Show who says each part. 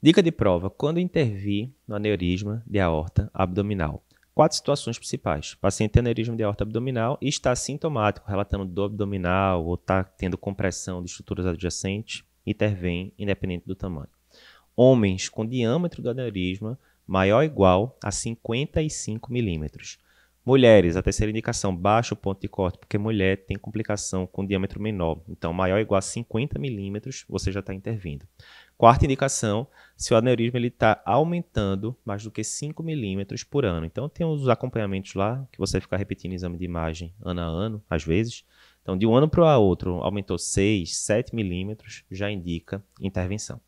Speaker 1: Dica de prova: quando intervir no aneurisma de aorta abdominal. Quatro situações principais. O paciente tem aneurisma de aorta abdominal e está sintomático, relatando dor abdominal ou está tendo compressão de estruturas adjacentes, intervém independente do tamanho. Homens com diâmetro do aneurisma maior ou igual a 55 milímetros. Mulheres, a terceira indicação, baixo ponto de corte, porque mulher tem complicação com diâmetro menor. Então, maior ou igual a 50 milímetros, você já está intervindo. Quarta indicação, se o aneurisma está aumentando mais do que 5 milímetros por ano. Então, tem os acompanhamentos lá, que você fica repetindo exame de imagem ano a ano, às vezes. Então, de um ano para o outro, aumentou 6, 7 milímetros, já indica intervenção.